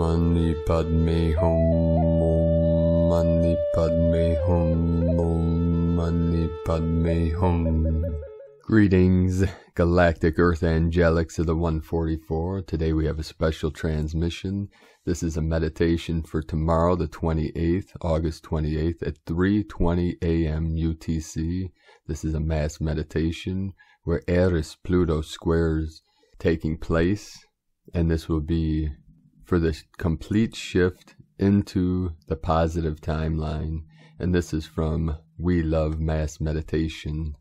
Mani Padme Hum Mani Padme Hum Mani Padme Hum. Greetings, Galactic Earth Angelics of the 144. Today we have a special transmission. This is a meditation for tomorrow, the 28th, August 28th at 3:20 a.m. UTC. This is a mass meditation where Eris Pluto squares taking place, and this will be for the complete shift into the positive timeline. And this is from We Love Mass Meditation.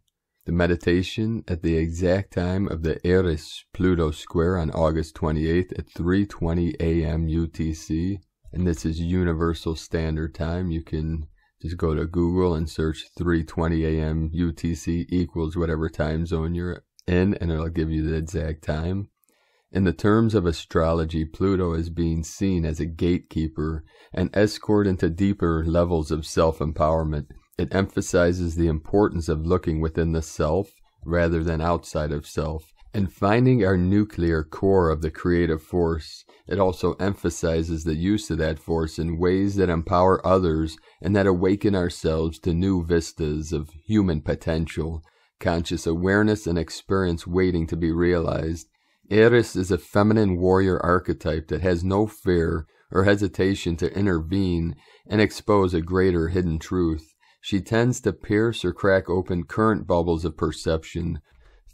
The meditation at the exact time of the Eris Pluto square on August 28th at 3:20 a.m. UTC, and this is Universal Standard Time. You can just go to Google and search 3:20 a.m. UTC equals whatever time zone you're in, and it'll give you the exact time. In the terms of astrology, Pluto is being seen as a gatekeeper, an escort into deeper levels of self-empowerment. It emphasizes the importance of looking within the self rather than outside of self and finding our nuclear core of the creative force. It also emphasizes the use of that force in ways that empower others and that awaken ourselves to new vistas of human potential, conscious awareness and experience waiting to be realized. Eris is a feminine warrior archetype that has no fear or hesitation to intervene and expose a greater hidden truth. She tends to pierce or crack open current bubbles of perception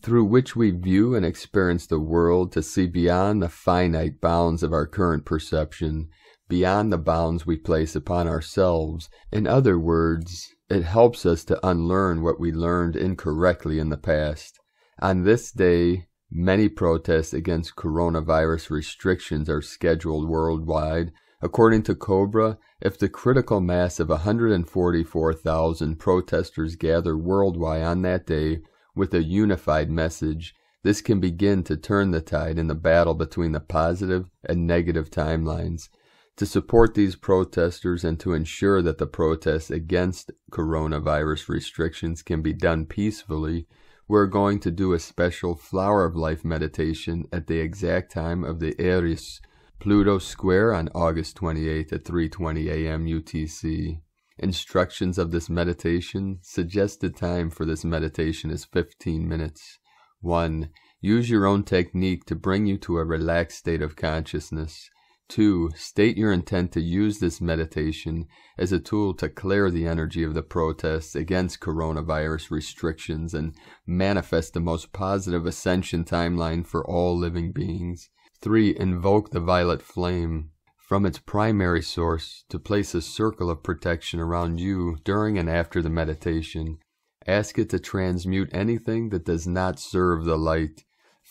through which we view and experience the world to see beyond the finite bounds of our current perception, beyond the bounds we place upon ourselves. In other words, it helps us to unlearn what we learned incorrectly in the past. On this day, Many protests against coronavirus restrictions are scheduled worldwide. According to COBRA, if the critical mass of 144,000 protesters gather worldwide on that day with a unified message, this can begin to turn the tide in the battle between the positive and negative timelines. To support these protesters and to ensure that the protests against coronavirus restrictions can be done peacefully, we're going to do a special Flower of Life meditation at the exact time of the Aries Pluto square on August 28th at 3:20 a.m. UTC. Instructions of this meditation. Suggested time for this meditation is 15 minutes. 1. Use your own technique to bring you to a relaxed state of consciousness. 2. State your intent to use this meditation as a tool to clear the energy of the protests against coronavirus restrictions and manifest the most positive ascension timeline for all living beings. 3. Invoke the violet flame from its primary source to place a circle of protection around you during and after the meditation. Ask it to transmute anything that does not serve the light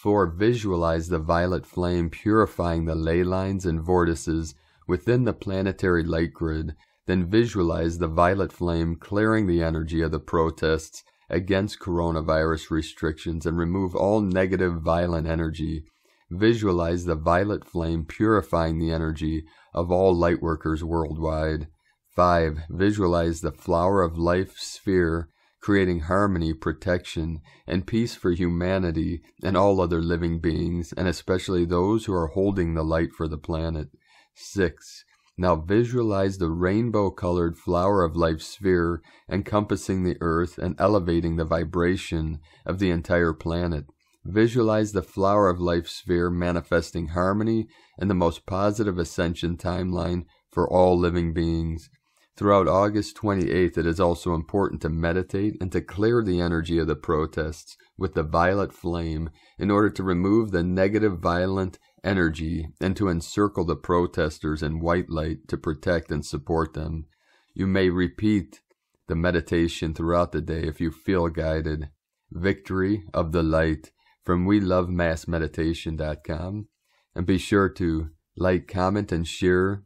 4 visualize the violet flame purifying the ley lines and vortices within the planetary light grid, then visualize the violet flame clearing the energy of the protests against coronavirus restrictions and remove all negative violent energy. Visualize the violet flame purifying the energy of all lightworkers worldwide. 5. Visualize the flower of life sphere creating harmony, protection, and peace for humanity and all other living beings, and especially those who are holding the light for the planet. 6. Now visualize the rainbow colored flower of life sphere encompassing the earth and elevating the vibration of the entire planet. Visualize the flower of life sphere manifesting harmony and the most positive ascension timeline for all living beings. Throughout August 28th, it is also important to meditate and to clear the energy of the protests with the violet flame in order to remove the negative violent energy and to encircle the protesters in white light to protect and support them. You may repeat the meditation throughout the day if you feel guided. Victory of the Light from WeLoveMassMeditation.com. And be sure to like, comment, and share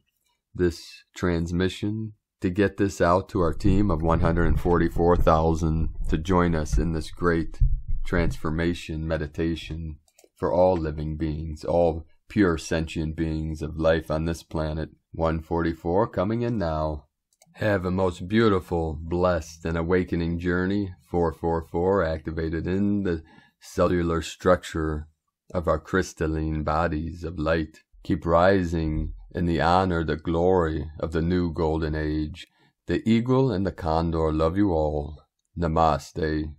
this transmission to get this out to our team of 144,000 to join us in this great transformation meditation for all living beings, all pure sentient beings of life on this planet. 144 coming in now. Have a most beautiful, blessed, and awakening journey. 444 activated in the cellular structure of our crystalline bodies of light. Keep rising in the honor, the glory of the new golden age. The eagle and the condor love you all. Namaste.